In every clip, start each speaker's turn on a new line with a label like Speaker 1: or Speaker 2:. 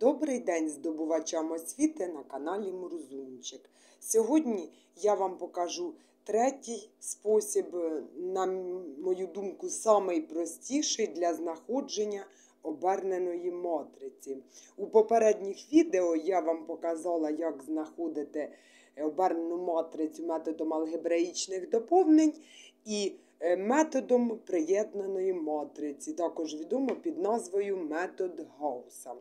Speaker 1: Добрий день здобувачам освіти на каналі Мурзунчик. Сьогодні я вам покажу третій спосіб, е, на мою думку, самий простіший для знаходження оберненої матриці. У попередніх відео я вам показала, як знаходити е, обернену матрицю методом алгебраїчних доповнень. і е, Методом приєднаної матриці, також відомо під назвою метод Гауса.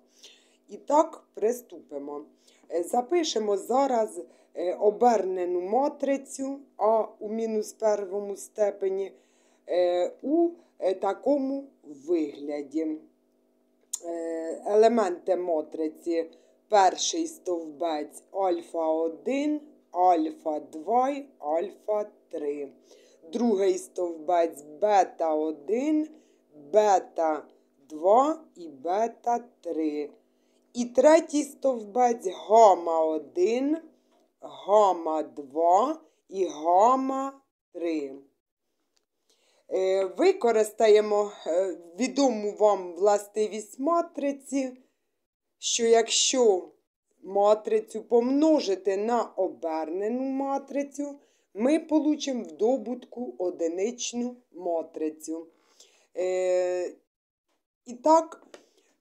Speaker 1: І так, приступимо. Е, запишемо зараз е, обернену матрицю А у мінус першому степені е, у такому вигляді. Елементи матриці перший стовбець альфа 1, альфа 2, альфа 3. Другий стовбець бета 1, бета 2 і бета 3. І третій стовбець гома 1, гома 2 і гома 3. Е, використаємо е, відому вам властивість матриці, що якщо матрицю помножити на обернену матрицю, ми получимо в добутку одиничну матрицю. Е, і так,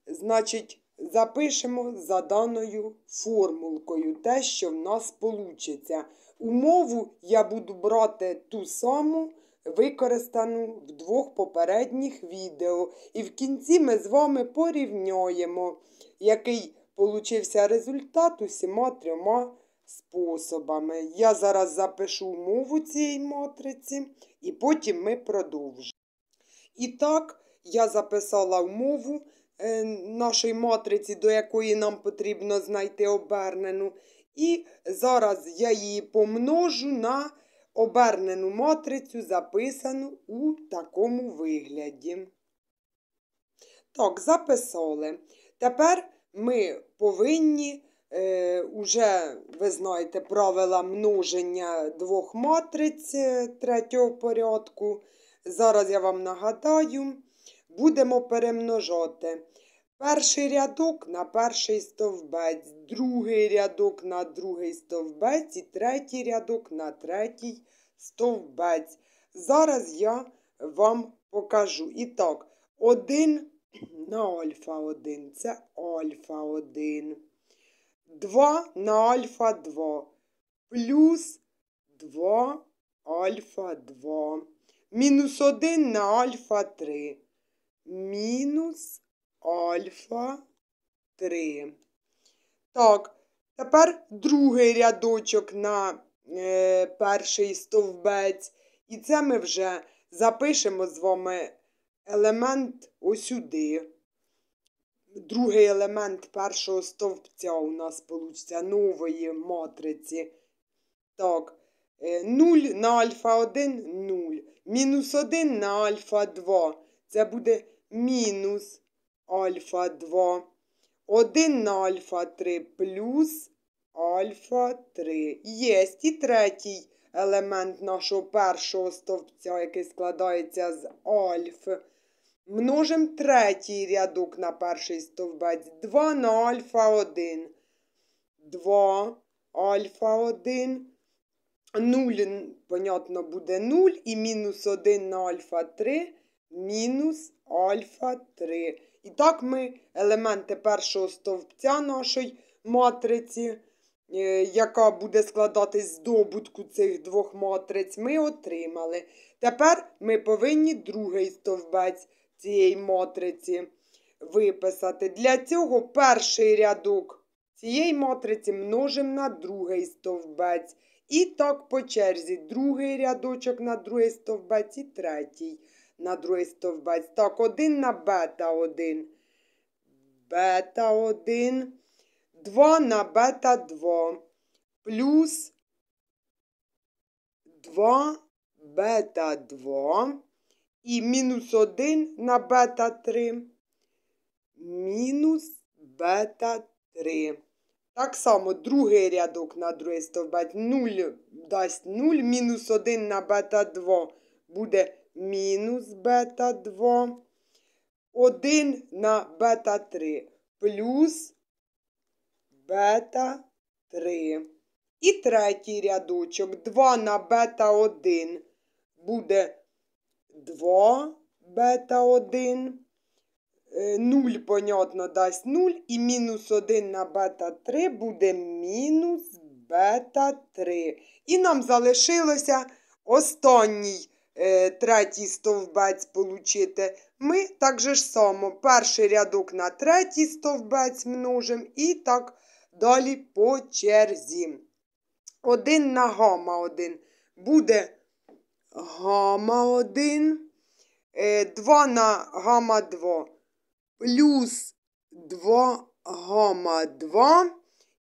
Speaker 1: значить, запишемо за даною формулкою те, що в нас получиться. Умову я буду брати ту саму, використану в двох попередніх відео. І в кінці ми з вами порівняємо, який получився результат усіма трьома способами. Я зараз запишу умову цієї матриці, і потім ми продовжимо. І так, я записала умову. Е, нашої матриці, до якої нам потрібно знайти обернену. І зараз я її помножу на обернену матрицю, записану у такому вигляді. Так, записали. Тепер ми повинні, е, уже, ви знаєте, правила множення двох матриць е, третього порядку. Зараз я вам нагадаю. Будемо перемножати. Перший рядок на перший стовбець, другий рядок на другий стовбець і третій рядок на третій стовбець. Зараз я вам покажу. І так, один на альфа 1, це альфа 1. 2 на альфа 2, плюс 2 альфа 2, мінус 1 на альфа 3 мінус альфа 3. Так, тепер другий рядочок на е, перший стовбець. І це ми вже запишемо з вами елемент осюди. Другий елемент першого стовпця у нас вийде нової матриці. Так, 0 е, на альфа 1 0. Мінус 1 на альфа 2. Це буде мінус альфа 2. 1 на альфа 3 плюс альфа 3. Є і третій елемент нашого першого стовпця, який складається з альф. Множим третій рядок на перший стовбець. 2 на альфа 1. 2 альфа 1. 0, понятно, буде 0 і мінус 1 на альфа 3 мінус альфа 3. І так ми елементи першого стовпця нашої матриці, е, яка буде складатись з добутку цих двох матриць, ми отримали. Тепер ми повинні другий стовбець цієї матриці виписати. Для цього перший рядок цієї матриці множимо на другий стовбець. І так по черзі другий рядочок на другий стовбець і третій на другий стовбець. Так, один на бета один. Бета один. Два на бета 2. Плюс 2 бета 2. І мінус один на бета три. Мінус бета три. Так само другий рядок на другий стовбець. 0 дасть 0, мінус 1 на бета 2 буде мінус бета 2, 1 на бета 3 плюс бета 3. І третій рядочок 2 на бета 1 буде 2 бета 1. 0, понятно, дасть 0. І мінус 1 на бета 3 буде мінус бета 3. І нам залишилося останній Е, третій стовбець получити. Ми так же ж само перший рядок на третій стовбець множимо і так далі по черзі. Один на гама один Буде гама 1, 2 е, на гама 2, плюс 2 гама 2.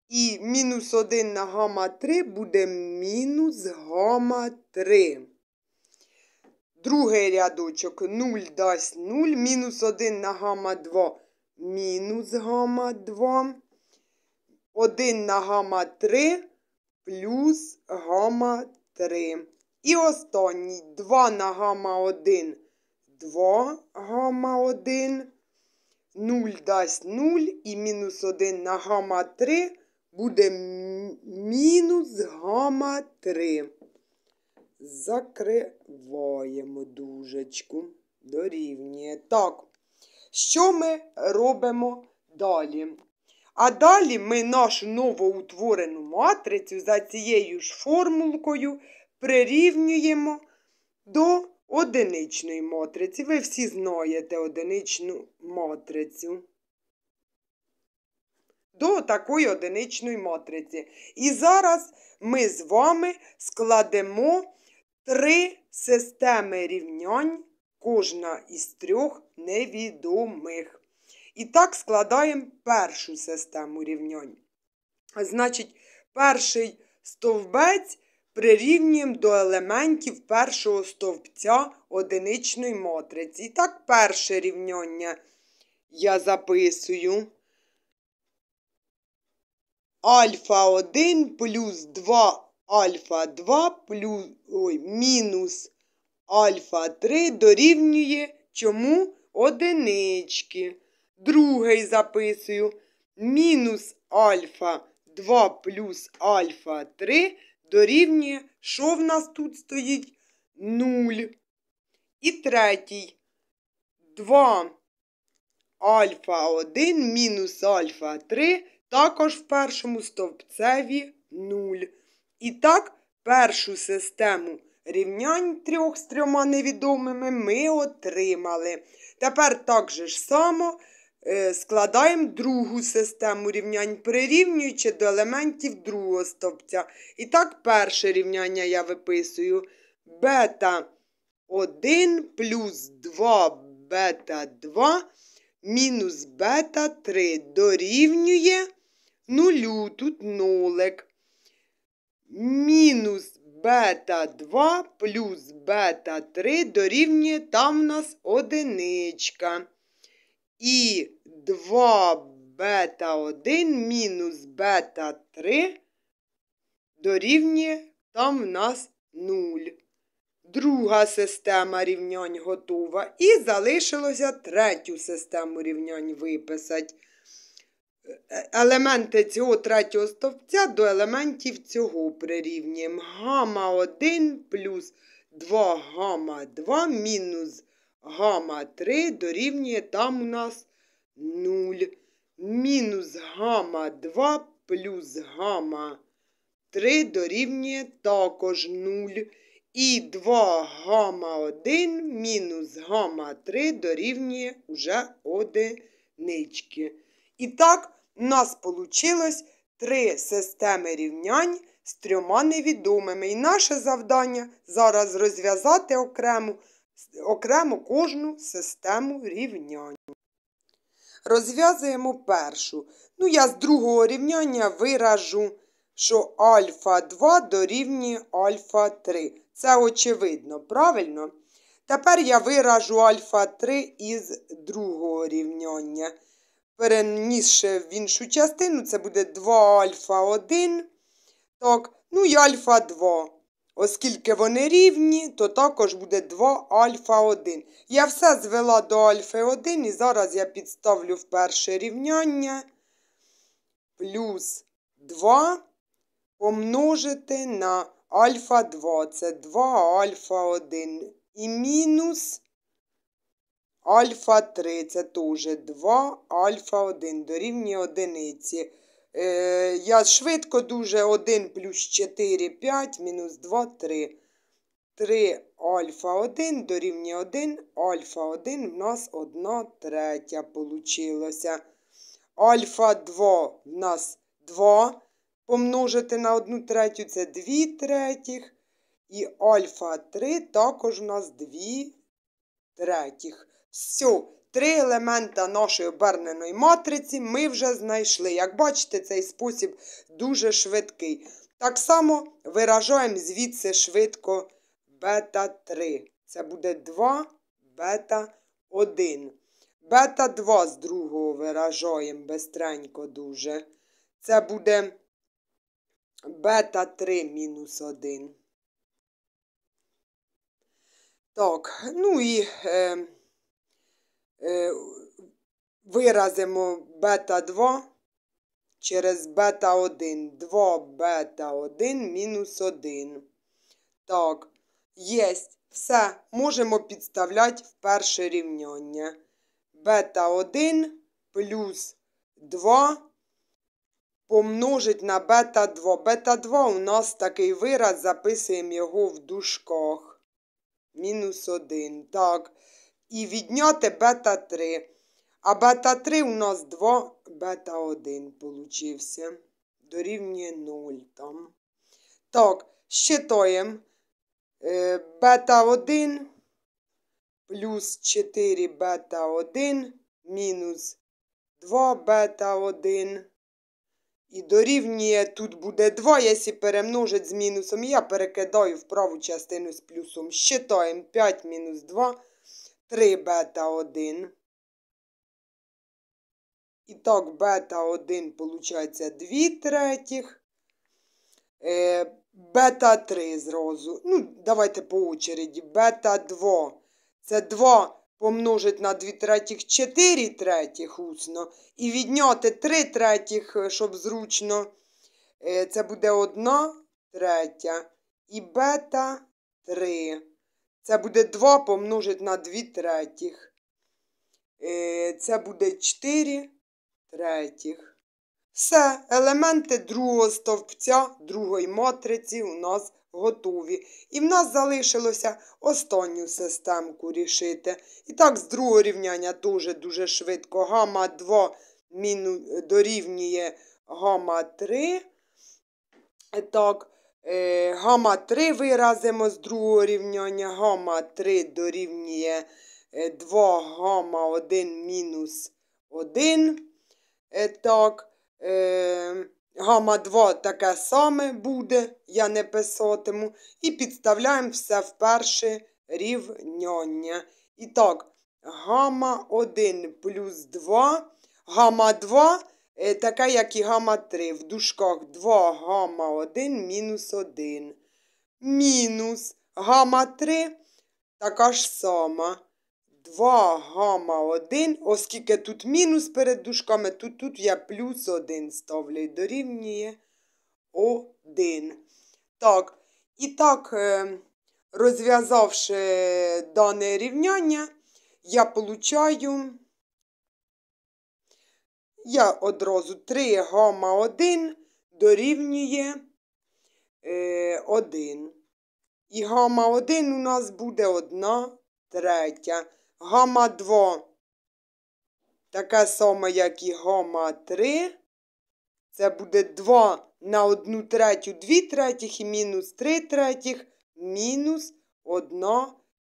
Speaker 1: І мінус 1 на гама 3 буде мінус гама 3. Другий рядочок 0 дасть 0, мінус 1 на гамма 2, мінус гамма 2. 1 на гамма 3 плюс гамма 3. І останній 2 на гамма 1, 2 гамма 1. 0 дасть 0 і мінус 1 на гамма 3 буде мінус гамма 3 закриваємо дужечку. Дорівнює. Так. Що ми робимо далі? А далі ми нашу новоутворену матрицю за цією ж формулкою прирівнюємо до одиничної матриці. Ви всі знаєте одиничну матрицю. До такої одиничної матриці. І зараз ми з вами складемо Три системи рівнянь, кожна із трьох невідомих. І так складаємо першу систему рівнянь. Значить, перший стовбець прирівнюємо до елементів першого стовбця одиничної матриці. І так, перше рівняння я записую. Альфа 1 плюс 2 альфа 2 плюс, ой, мінус альфа 3 дорівнює чому одинички. Другий записую мінус альфа 2 плюс альфа 3 дорівнює, що в нас тут стоїть 0. І третій 2 альфа 1 мінус альфа 3 також в першому стовпцеві 0. І так, першу систему рівнянь трьох з трьома невідомими ми отримали. Тепер так же ж само е, складаємо другу систему рівнянь, прирівнюючи до елементів другого стовпця. І так, перше рівняння я виписую бета 1 плюс 2 бета 2 мінус бета 3 дорівнює нулю, тут нолик мінус бета 2 плюс бета 3 дорівнює там у нас одиничка. І 2 бета 1 мінус бета 3 дорівнює там в нас 0. Друга система рівнянь готова. І залишилося третю систему рівнянь виписати елементи цього третього стовпця до елементів цього прирівнюємо. Гама 1 плюс 2 гама 2 мінус гама 3 дорівнює там у нас 0. Мінус гама 2 плюс гама 3 дорівнює також 0. І 2 гама 1 мінус гама 3 дорівнює вже одинички. І так у нас получилось три системи рівнянь з трьома невідомими. І наше завдання зараз розв'язати окремо, окремо кожну систему рівнянь. Розв'язуємо першу. Ну, я з другого рівняння виражу, що альфа 2 дорівнює альфа 3. Це очевидно, правильно? Тепер я виражу альфа 3 із другого рівняння перенісши в іншу частину, це буде 2 альфа 1. Так, ну і альфа 2. Оскільки вони рівні, то також буде 2 альфа 1. Я все звела до альфи 1 і зараз я підставлю в перше рівняння плюс 2 помножити на альфа 2. Це 2 альфа 1 і мінус Альфа 3 це теж 2, альфа 1 дорівнює одиниці. Е, Я швидко дуже 1 плюс 4, 5, мінус 2, 3. 3 альфа 1 дорівнює 1, альфа 1 в нас 1 третя получилося. Альфа 2 в нас 2. Помножити на 1 третю це 2 третіх. І альфа 3 також у нас 2 третіх. Все, три елемента нашої оберненої матриці ми вже знайшли. Як бачите, цей спосіб дуже швидкий. Так само виражаємо звідси швидко бета 3. Це буде 2 бета 1. Бета 2 з другого виражаємо бистренько дуже. Це буде бета 3 мінус 1. Так, ну і. Е... Е, виразимо бета 2 через бета 1. 2 бета 1 мінус 1. Так, єсть. Все, можемо підставляти в перше рівняння. Бета 1 плюс 2 помножить на бета 2. Бета 2 у нас такий вираз, записуємо його в дужках. Мінус 1. Так і відняти бета 3. А бета 3 у нас 2 бета 1 получився. Дорівнює 0 там. Так, щитаємо. Е, бета 1 плюс 4 бета 1 мінус 2 бета 1. І дорівнює тут буде 2, якщо перемножить з мінусом. Я перекидаю в праву частину з плюсом. Щитаємо 5 мінус 2. 3 бета 1. І так, бета 1 получається 2 третіх. Е, бета 3 зразу. Ну, давайте по очереді. Бета 2. Це 2 помножить на 2 третіх 4 третіх усно. І відняти 3 третіх, е, щоб зручно. Е, це буде 1 третя. І бета 3. Це буде 2 помножить на 2 третіх. Е, це буде 4 третіх. Все, елементи другого стовпця, другої матриці у нас готові. І в нас залишилося останню системку рішити. І так, з другого рівняння теж дуже швидко. Гама 2 міну... дорівнює гама 3. Е, так, Е, гама 3 виразимо з другого рівняння. Гама 3 дорівнює 2 гама 1 мінус 1. Е, так, е, гама 2 таке саме буде, я не писатиму. І підставляємо все в перше рівняння. І так, гама 1 плюс 2. Гама 2 Е, така, як і гама 3. В дужках 2 гама 1 мінус 1. Мінус гама 3 така ж сама. 2 гама 1. Оскільки тут мінус перед дужками, тут тут я плюс 1 ставлю і дорівнює 1. Так, і так, е, розв'язавши дане рівняння, я получаю. Я одразу 3 гама 1 дорівнює 1. Е, і гама 1 у нас буде 1 третя. Гама 2 така сама, як і гама 3. Це буде 2 на 1 третю, 2 третіх і мінус 3 третіх, мінус 1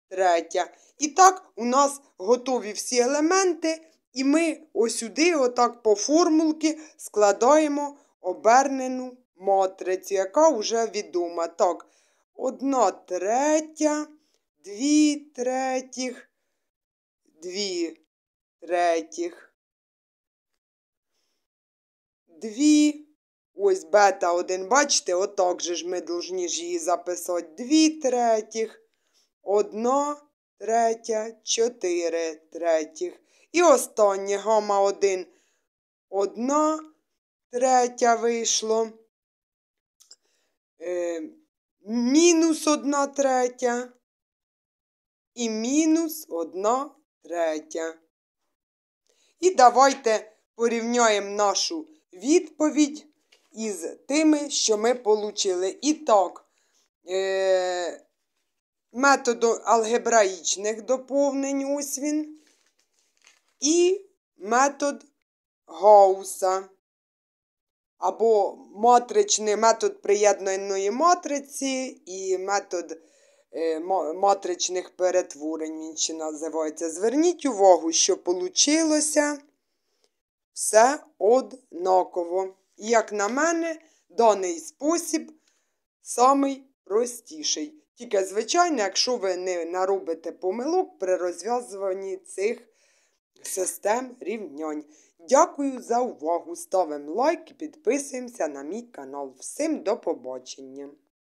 Speaker 1: третя. І так у нас готові всі елементи. І ми осюди, отак по формулки, складаємо обернену матрицю, яка вже відома. Так, одна третя, дві третіх, дві третіх. Дві. Ось бета 1, бачите, отак же ж ми повинні ж її записати. Дві третіх, одна третя, чотири третіх. І останнє гама 1. Одна третя вийшло. Е, мінус одна третя. І мінус одна третя. І давайте порівняємо нашу відповідь із тими, що ми отримали. І так, е, методом алгебраїчних доповнень, ось він і метод гауса, Або матричний метод приєднаної матриці і метод е, матричних перетворень, він ще називається. Зверніть увагу, що вийшло все однаково. І, як на мене, даний спосіб самий простіший. Тільки, звичайно, якщо ви не наробите помилок при розв'язуванні цих систем рівнянь. Дякую за увагу! Ставимо лайк і підписуємося на мій канал. Всім до побачення!